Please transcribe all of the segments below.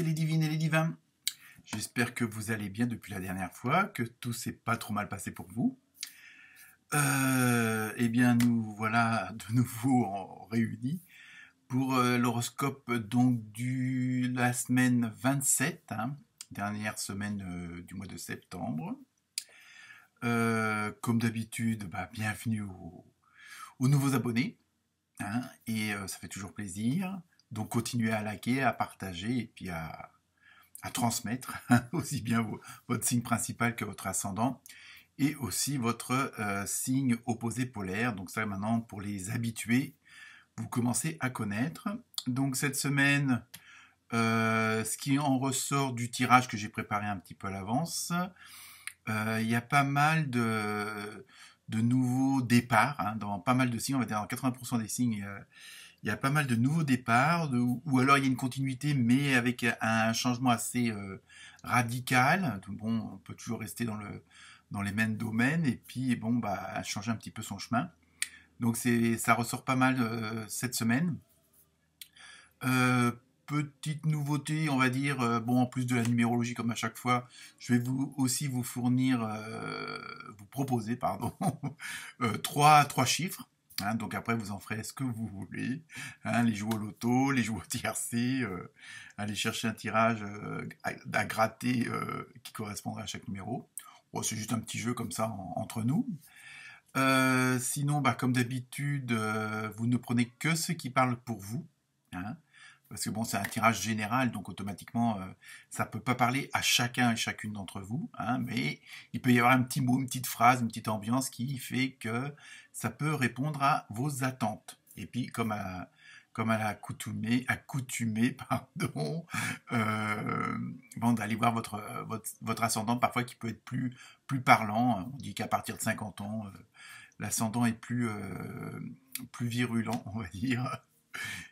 les divines et les divins. J'espère que vous allez bien depuis la dernière fois, que tout s'est pas trop mal passé pour vous. Euh, eh bien, nous voilà de nouveau réunis pour euh, l'horoscope donc du la semaine 27, hein, dernière semaine euh, du mois de septembre. comme d'habitude, bah, bienvenue aux, nouveaux abonnés. Hein, et ça fait toujours plaisir. Donc continuez à liker, à partager et puis à, transmettre aussi bien votre signe principal que votre ascendant et aussi votre euh, signe opposé polaire. Donc ça maintenant pour les habitués, vous commencez à connaître. Donc cette semaine, euh, ce qui en ressort du tirage que j'ai préparé un petit peu à l'avance, euh, il y a pas mal de, nouveaux départs hein, dans pas mal de signes, on va dire dans 80% des signes il y a pas mal de nouveaux départs, ou alors il y a une continuité, mais avec un changement assez euh, radical. Bon, on peut toujours rester dans, les mêmes domaines, et puis, bon, bah, changer un petit peu son chemin. Donc ça ressort pas mal euh, cette semaine. Euh, petite nouveauté, on va dire, bon, en plus de la numérologie comme à chaque fois, je vais vous aussi vous fournir, vous proposer, pardon, trois chiffres. Hein, donc après, vous en ferez ce que vous voulez. Hein, les jouer au loto, les jouer au tiercé, euh, aller chercher un tirage euh, à, gratter euh, qui correspondrait à chaque numéro. Oh, c'est juste un petit jeu comme ça entre nous. sinon, bah, comme d'habitude, vous ne prenez que ce qui parle pour vous. Hein parce que bon, c'est un tirage général, donc automatiquement, euh, ça ne peut pas parler à chacun et chacune d'entre vous, hein, mais il peut y avoir un petit mot, une petite phrase, une petite ambiance qui fait que ça peut répondre à vos attentes. Et puis, comme à, comme à l'accoutumée, pardon, euh, d'aller voir votre, ascendant, parfois qui peut être plus, plus parlant. On dit qu'à partir de 50 ans, euh, l'ascendant est plus virulent, on va dire.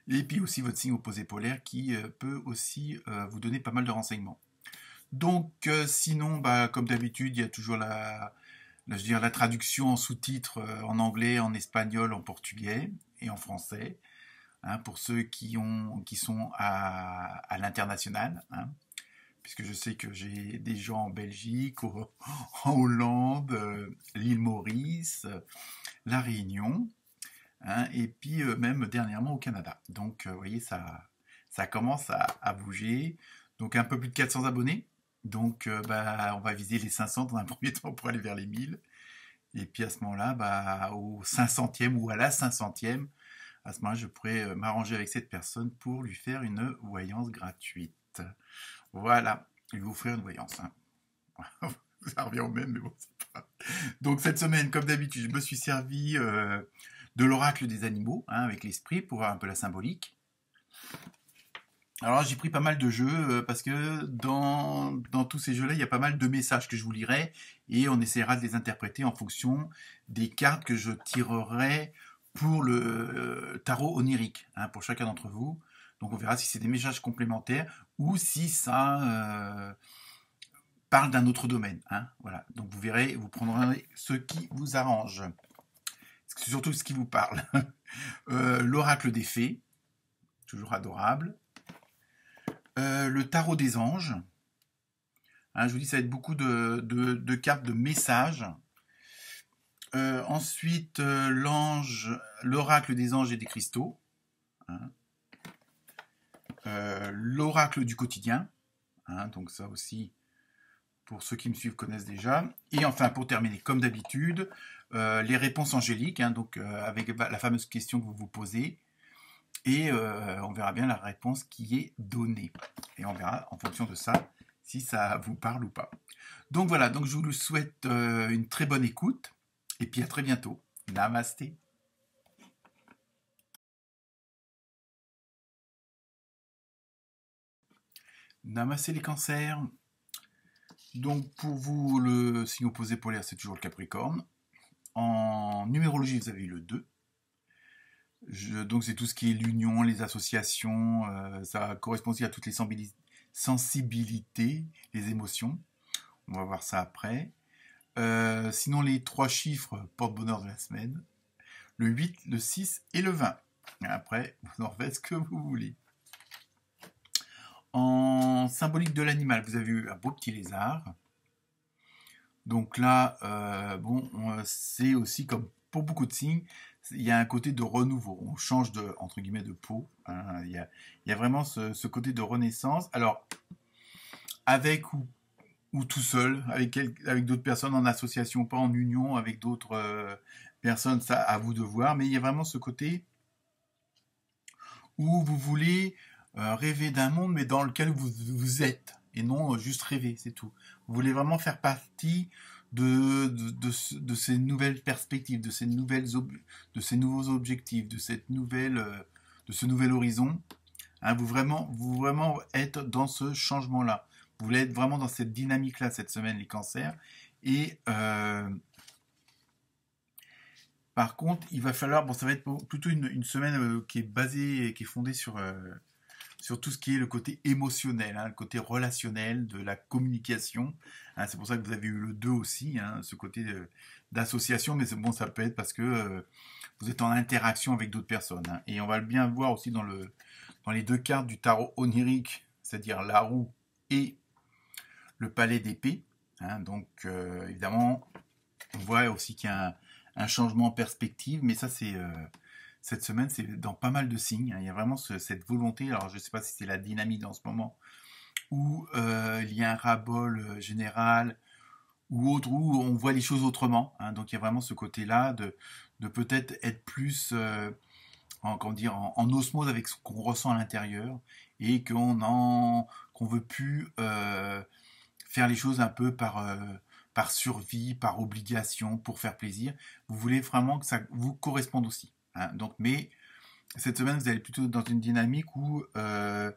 Et puis aussi votre signe opposé polaire qui euh, peut aussi euh, vous donner pas mal de renseignements. Donc euh, sinon, bah, comme d'habitude, il y a toujours la, je dire, la traduction en sous-titres en anglais, en espagnol, en portugais et en français. Hein, pour ceux qui, ont, qui sont à, à l'international, hein. puisque je sais que j'ai des gens en Belgique, en Hollande, l'île Maurice, La Réunion, Hein, et puis euh, même dernièrement au Canada. Donc euh, vous voyez, ça, ça commence à, bouger. Donc un peu plus de 400 abonnés. Donc euh, bah, on va viser les 500 dans un premier temps pour aller vers les 1000. Et puis à ce moment-là, bah, au 500e ou à la 500e, à ce moment-là, je pourrais m'arranger avec cette personne pour lui faire une voyance gratuite. Voilà, lui offrir une voyance. Hein. Ça revient au même, mais bon, pas. Donc cette semaine, comme d'habitude, je me suis servi de l'oracle des animaux, hein, avec l'esprit, pour voir un peu la symbolique. Alors j'ai pris pas mal de jeux euh, parce que dans, dans tous ces jeux-là, il y a pas mal de messages que je vous lirai et on essaiera de les interpréter en fonction des cartes que je tirerai pour le euh, tarot onirique, hein, pour chacun d'entre vous. Donc on verra si c'est des messages complémentaires ou si ça euh, parle d'un autre domaine. Hein. voilà. Donc vous verrez, vous prendrez ce qui vous arrange surtout ce qui vous parle. Euh, l'oracle des fées, toujours adorable. Euh, le tarot des anges. Hein, je vous dis, ça va être beaucoup de, cartes de messages. Euh, ensuite, l'ange, l'oracle des anges et des cristaux. Hein. l'oracle du quotidien. Hein, donc ça aussi, pour ceux qui me suivent connaissent déjà. Et enfin, pour terminer, comme d'habitude, euh, les réponses angéliques, hein, donc euh, avec bah, la fameuse question que vous vous posez. Et euh, on verra bien la réponse qui est donnée. Et on verra en fonction de ça si ça vous parle ou pas. Donc voilà, donc je vous souhaite une très bonne écoute. Et puis à très bientôt. Namasté. Namasté les cancers. Donc pour vous, le signe opposé polaire, c'est toujours le Capricorne. En numérologie, vous avez le 2. donc c'est tout ce qui est l'union, les associations, euh, ça correspond aussi à toutes les sensibilités, les émotions. On va voir ça après. Euh, sinon les trois chiffres porte-bonheur de la semaine, le 8, le 6 et le 20. Après, vous en faites ce que vous voulez. En symbolique de l'animal, vous avez eu un beau petit lézard. Donc là, euh, bon, euh, c'est aussi comme pour beaucoup de signes, il y a un côté de renouveau. On change de entre guillemets de peau. Hein. Il, y a, vraiment ce, côté de renaissance. Alors, avec ou, ou tout seul, avec, avec d'autres personnes en association, pas en union avec d'autres euh, personnes, ça à vous de voir. Mais il y a vraiment ce côté où vous voulez euh, rêver d'un monde, mais dans lequel vous, vous êtes, et non euh, juste rêver, c'est tout. Vous voulez vraiment faire partie de, de, de, ces nouvelles perspectives, de ces, nouvelles de ces nouveaux objectifs, de, cette nouvelle, euh, de ce nouvel horizon. Hein, vous, vraiment, vous vraiment être dans ce changement-là. Vous voulez être vraiment dans cette dynamique-là cette semaine, les cancers. Et par contre, il va falloir, bon, ça va être plutôt une, une semaine qui est basée, qui est fondée sur sur tout ce qui est le côté émotionnel, hein, le côté relationnel de la communication. Hein. c'est pour ça que vous avez eu le 2 aussi, hein, ce côté d'association, mais bon, ça peut être parce que euh, vous êtes en interaction avec d'autres personnes. Et on va le bien voir aussi dans, le, dans les deux cartes du tarot onirique, c'est-à-dire la roue et le palais d'épée. donc, euh, évidemment, on voit aussi qu'il y a un, changement de perspective, mais ça, c'est... Euh, cette semaine, c'est dans pas mal de signes. Hein. Il y a vraiment cette volonté. Alors, je ne sais pas si c'est la dynamique en ce moment, où euh, il y a un rabol euh, général, ou autre, où on voit les choses autrement. Hein. Donc, il y a vraiment ce côté-là de, de peut-être être plus euh, en, dire, en, osmose avec ce qu'on ressent à l'intérieur et qu'on en qu'on veut plus faire les choses un peu par par survie, par obligation, pour faire plaisir. Vous voulez vraiment que ça vous corresponde aussi. Hein, donc, mais cette semaine, vous allez plutôt dans une dynamique où euh,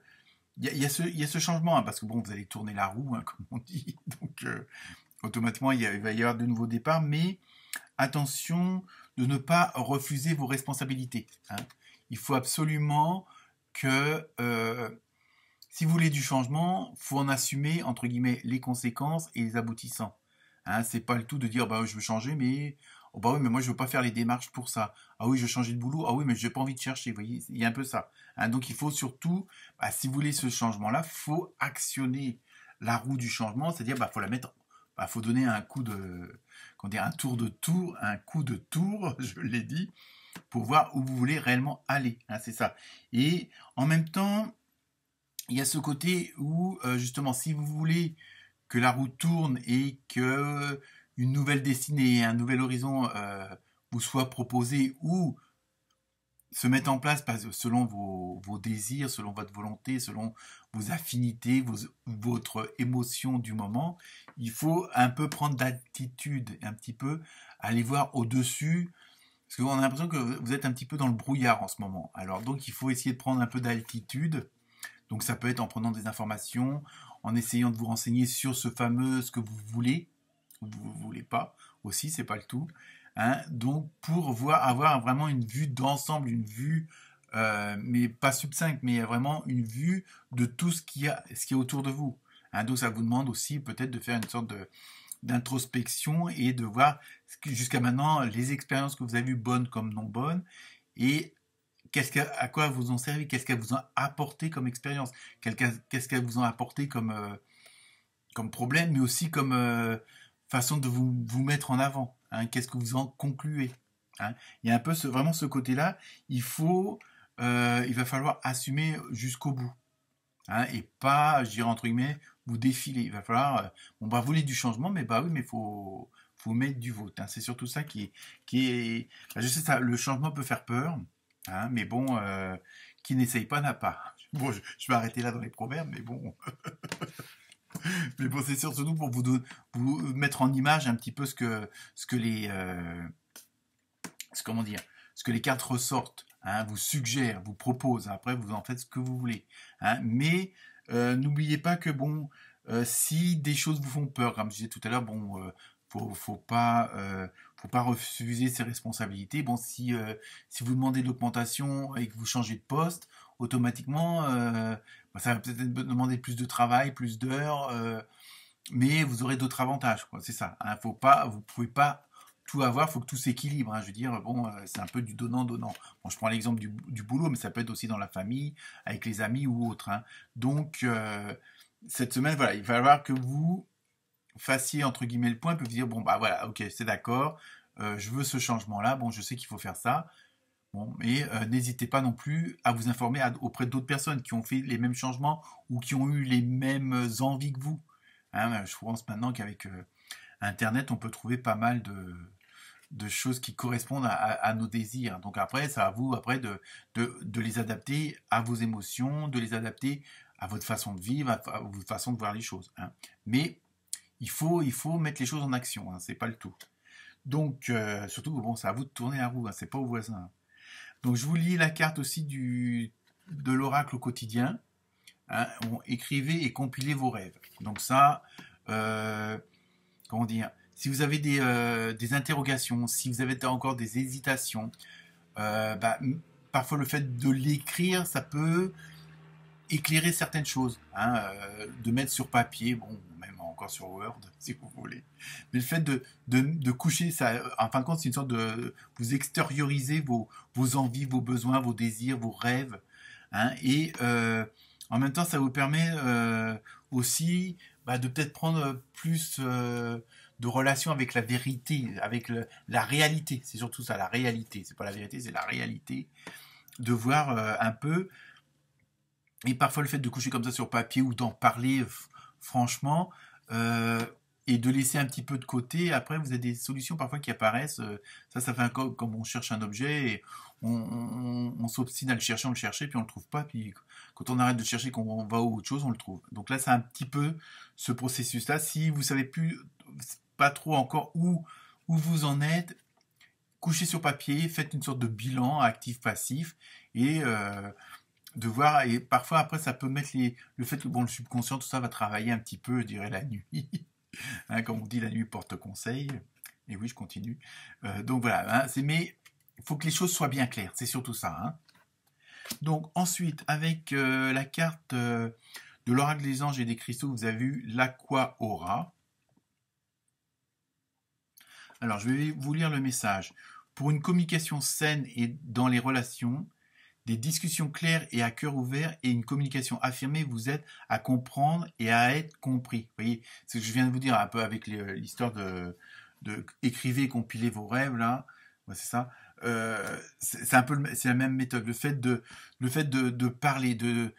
il y, a ce changement, hein, parce que bon, vous allez tourner la roue, hein, comme on dit, donc euh, automatiquement, il, va y avoir de nouveaux départs, mais attention de ne pas refuser vos responsabilités. Il faut absolument que, euh, si vous voulez du changement, faut en assumer, entre guillemets, les conséquences et les aboutissants. Hein, c'est pas le tout de dire, bah, je veux changer, mais Oh, bah oui, mais moi je veux pas faire les démarches pour ça. Ah oui, je vais changer de boulot. Ah oui, mais j'ai pas envie de chercher. voyez, il y a un peu ça. Hein. donc il faut surtout, bah, si vous voulez ce changement-là, faut actionner la roue du changement, c'est-à-dire bah faut la mettre, bah, faut donner un coup de, dit un tour de tour, un coup de tour, je l'ai dit, pour voir où vous voulez réellement aller. Hein, c'est ça. Et en même temps, il y a ce côté où euh, justement, si vous voulez que la roue tourne et que une nouvelle destinée un nouvel horizon euh, vous soit proposé ou se mettre en place selon vos, désirs, selon votre volonté, selon vos affinités, votre émotion du moment, il faut un peu prendre d'attitude, un petit peu aller voir au-dessus, parce qu'on a l'impression que vous êtes un petit peu dans le brouillard en ce moment. Alors donc il faut essayer de prendre un peu d'altitude. Donc ça peut être en prenant des informations, en essayant de vous renseigner sur ce fameux ce que vous voulez, vous ne voulez pas aussi, c'est pas le tout. Hein. donc pour voir, avoir vraiment une vue d'ensemble, une vue, euh, mais pas sub-5, mais vraiment une vue de tout ce qu'il y a, ce qui est autour de vous. Hein. donc ça vous demande aussi peut-être de faire une sorte de, d'introspection et de voir jusqu'à maintenant les expériences que vous avez eues, bonnes comme non bonnes, et qu'est-ce à quoi vous ont servi, qu'est-ce qu'elles vous ont apporté comme expérience, qu'est-ce qu'elles vous ont apporté comme, euh, comme problème, mais aussi comme... Euh, façon de vous, vous mettre en avant. Hein. Qu'est-ce que vous en concluez hein. Il y a un peu vraiment ce côté-là. Il faut, euh, il va falloir assumer jusqu'au bout. Hein, et pas, je dirais entre vous défiler. Il va falloir, on va vouloir du changement, mais bah oui, mais faut, faut mettre du vote C'est surtout ça qui est, qui est. Bah, je sais ça, le changement peut faire peur, mais bon, euh, qui n'essaye pas n'a pas. je, je vais arrêter là dans les proverbes, mais bon. Mais bon, c'est surtout pour vous, vous, mettre en image un petit peu ce que, ce que les. Euh, comment dire Ce que les cartes ressortent, hein, vous suggèrent, vous proposent. Après, vous en faites ce que vous voulez. Hein. mais euh, n'oubliez pas que, bon, euh, si des choses vous font peur, comme je disais tout à l'heure, bon. faut, faut pas refuser ses responsabilités. Bon, si si vous demandez de l'augmentation et que vous changez de poste, automatiquement, ça va peut-être demander plus de travail, plus d'heures, euh, mais vous aurez d'autres avantages, C'est ça. vous hein, faut pas, vous pouvez pas tout avoir, il faut que tout s'équilibre. Hein. Je veux dire, bon, euh, c'est un peu du donnant-donnant. je prends l'exemple du, boulot, mais ça peut être aussi dans la famille, avec les amis ou autre. Hein. Donc, euh, cette semaine, voilà, il va falloir que vous fassiez, entre guillemets, le point, peut vous dire, bon, bah voilà, ok, c'est d'accord, je veux ce changement-là, bon, je sais qu'il faut faire ça, Bon, et euh, n'hésitez pas non plus à vous informer auprès d'autres personnes qui ont fait les mêmes changements ou qui ont eu les mêmes envies que vous. Hein, euh, je pense maintenant qu'avec euh, Internet, on peut trouver pas mal de, choses qui correspondent à, nos désirs. Donc après, c'est à vous après de, les adapter à vos émotions, de les adapter à votre façon de vivre, à, votre façon de voir les choses. Hein. Mais il faut, il faut mettre les choses en action, hein, c'est pas le tout. Donc, surtout, bon, c'est à vous de tourner la roue, hein, c'est pas au voisin. Hein. Donc je vous lis la carte aussi du, de l'oracle au quotidien. Hein, écrivez et compilez vos rêves. Donc ça, euh, comment dire, si vous avez euh, des, interrogations, si vous avez encore des hésitations, euh, bah, parfois le fait de l'écrire, ça peut éclairer certaines choses, hein, euh, de mettre sur papier, bon, même encore sur Word, si vous voulez. Mais le fait de, de, coucher, ça, en fin de compte, c'est une sorte de... Vous extérioriser vos, vos envies, vos besoins, vos désirs, vos rêves. Hein, et euh, en même temps, ça vous permet euh, aussi bah, de peut-être prendre plus de relation avec la vérité, avec la réalité. C'est surtout ça, la réalité. C'est pas la vérité, c'est la réalité. De voir un peu et parfois le fait de coucher comme ça sur papier ou d'en parler franchement euh, et de laisser un petit peu de côté. Après, vous avez des solutions parfois qui apparaissent. Euh, ça, ça fait comme on cherche un objet et on, s'obstine à le chercher, on le cherchait, puis on le trouve pas. Puis quand on arrête de chercher, qu'on va autre chose, on le trouve. Donc là, c'est un petit peu ce processus-là. Si vous savez plus, pas trop encore où, où vous en êtes, couchez sur papier, faites une sorte de bilan actif-passif et euh, de voir, et parfois après ça peut mettre le fait que bon, le subconscient, tout ça va travailler un petit peu, je la nuit. Hein, comme on dit, la nuit porte conseil. Et oui, je continue. Euh, donc voilà, hein, c'est, mais il faut que les choses soient bien claires, c'est surtout ça. Hein. Donc ensuite, avec euh, la carte euh, de l'oracle des anges et des cristaux, vous avez vu l'aqua aura. Alors je vais vous lire le message. Pour une communication saine et dans les relations, des discussions claires et à cœur ouvert et une communication affirmée vous êtes à comprendre et à être compris. Vous voyez, ce que je viens de vous dire un peu avec euh, l'histoire de, de écrivez, compiler vos rêves là, c'est ça. Euh, c'est un peu c'est la même méthode. Le fait de le fait de, parler, de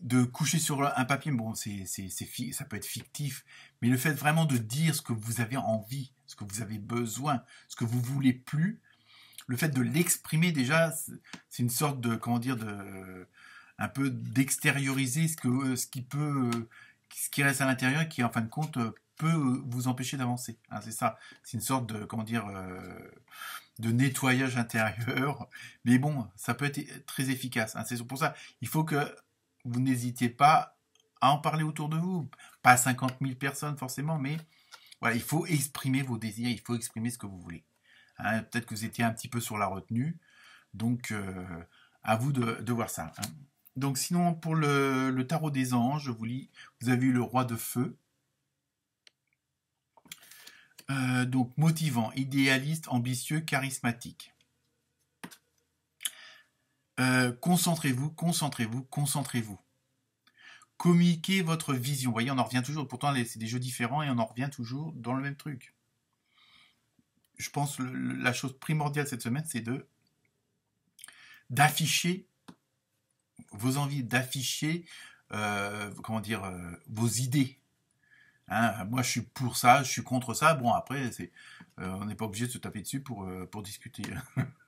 de coucher sur un papier, bon, c'est ça peut être fictif, mais le fait vraiment de dire ce que vous avez envie, ce que vous avez besoin, ce que vous voulez plus, le fait de l'exprimer déjà, c'est une sorte de, comment dire, de, un peu d'extérioriser ce, euh, ce qui peut, euh, ce qui reste à l'intérieur et qui, en fin de compte, euh, peut vous empêcher d'avancer. Hein, c'est ça. C'est une sorte de, comment de nettoyage intérieur. Mais bon, ça peut être très efficace. Hein, c'est pour ça, il faut que vous n'hésitez pas à en parler autour de vous. Pas à 50 000 personnes forcément, mais voilà, il faut exprimer vos désirs, il faut exprimer ce que vous voulez. Hein, peut-être que vous étiez un petit peu sur la retenue. Donc, euh, à vous de, voir ça. Hein. Donc, sinon, pour le, tarot des anges, je vous lis, vous avez eu le roi de feu. Euh, donc, motivant, idéaliste, ambitieux, charismatique. Euh, concentrez-vous, concentrez-vous, concentrez-vous. Communiquez votre vision. Vous voyez, on en revient toujours. Pourtant, c'est des jeux différents et on en revient toujours dans le même truc je pense, le, la chose primordiale cette semaine, c'est de d'afficher vos envies, d'afficher, euh, comment dire, euh, vos idées. Hein, moi, je suis pour ça, je suis contre ça. Bon, après, euh, on n'est pas obligé de se taper dessus pour, pour discuter.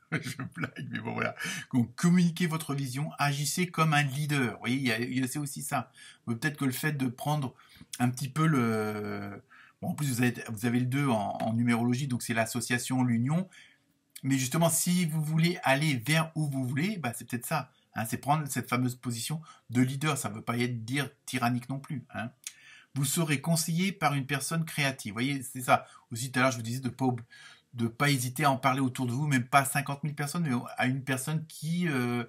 je blague, mais bon, voilà. Donc, communiquez votre vision, agissez comme un leader. Vous c'est aussi ça. Peut-être que le fait de prendre un petit peu le en plus, vous avez, vous avez le 2 en, numérologie, donc c'est l'association, l'union. Mais justement, si vous voulez aller vers où vous voulez, bah, c'est peut-être ça. Hein. c'est prendre cette fameuse position de leader. Ça ne veut pas dire tyrannique non plus. Hein. Vous serez conseillé par une personne créative. Vous voyez, c'est ça. Aussi, tout à l'heure, je vous disais de ne pas, hésiter à en parler autour de vous, même pas à 50 000 personnes, mais à une personne euh,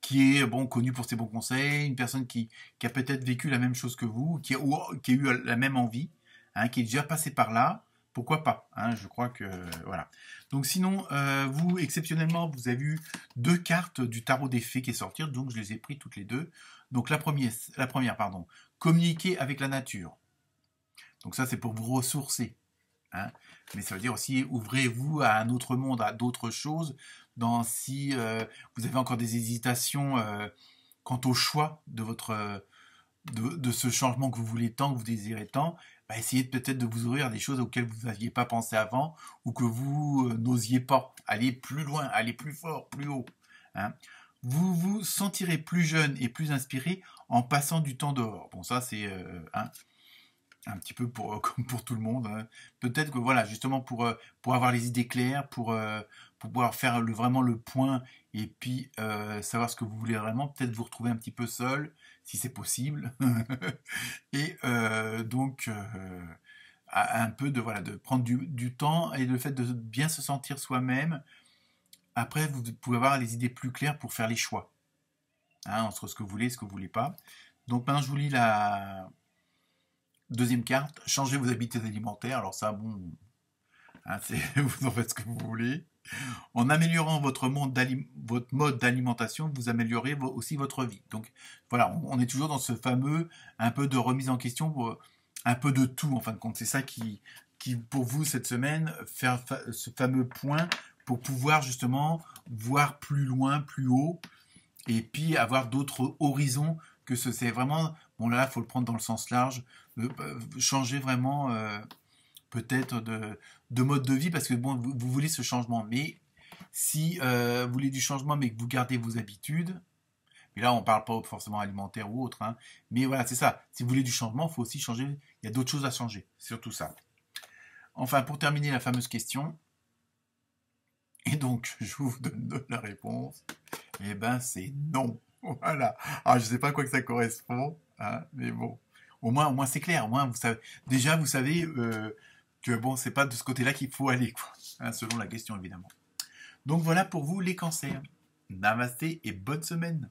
qui, est bon, connue pour ses bons conseils, une personne qui, a peut-être vécu la même chose que vous, qui qui a eu la même envie. Hein, qui est déjà passé par là, pourquoi pas hein, Je crois que voilà. Donc sinon, euh, vous exceptionnellement, vous avez eu deux cartes du tarot des fées qui est sorti, donc je les ai pris toutes les deux. Donc la première, la première pardon, communiquer avec la nature. Donc ça, c'est pour vous ressourcer. Hein. Mais ça veut dire aussi ouvrez-vous à un autre monde, à d'autres choses. Dans si euh, vous avez encore des hésitations euh, quant au choix de votre de, ce changement que vous voulez tant, que vous désirez tant, bah, essayez peut-être de vous ouvrir des choses auxquelles vous n'aviez pas pensé avant ou que vous euh, n'osiez pas. Aller plus loin, aller plus fort, plus haut. Hein. Vous vous sentirez plus jeune et plus inspiré en passant du temps dehors. Bon, ça c'est euh, un petit peu pour, euh, comme pour tout le monde. Hein. Peut-être que voilà, justement pour, pour avoir les idées claires, pour, pour pouvoir faire vraiment le point et puis savoir ce que vous voulez vraiment, peut-être vous retrouver un petit peu seul, si c'est possible. et euh, donc, euh, un peu de, voilà, de prendre du, temps et le fait de bien se sentir soi-même. Après, vous pouvez avoir les idées plus claires pour faire les choix hein, entre ce que vous voulez et ce que vous voulez pas. Donc maintenant, je vous lis la deuxième carte. Changez vos habitudes alimentaires. Alors ça, bon, hein, vous en faites ce que vous voulez. En améliorant votre, votre mode d'alimentation, vous améliorez aussi votre vie. Donc voilà, on, est toujours dans ce fameux un peu de remise en question, pour, un peu de tout en fin de compte. C'est ça qui, qui, pour vous, cette semaine, faire ce fameux point pour pouvoir justement voir plus loin, plus haut, et puis avoir d'autres horizons que ce. C'est vraiment, bon là, il faut le prendre dans le sens large, euh, changer vraiment. Euh, peut-être de, de mode de vie parce que bon, vous, voulez ce changement. Mais si euh, vous voulez du changement mais que vous gardez vos habitudes, mais là on parle pas forcément alimentaire ou autre, hein, mais voilà, c'est ça. Si vous voulez du changement, il faut aussi changer. Il y a d'autres choses à changer, surtout ça. Enfin, pour terminer la fameuse question, et donc je vous donne la réponse, et eh ben c'est non. Voilà. Alors ah, je sais pas quoi que ça correspond, hein, mais bon. Au moins, au moins c'est clair. Au moins, vous savez, déjà vous savez. Euh, que bon, c'est pas de ce côté-là qu'il faut aller, quoi, selon la question évidemment. Donc voilà pour vous les cancers. Namasté et bonne semaine.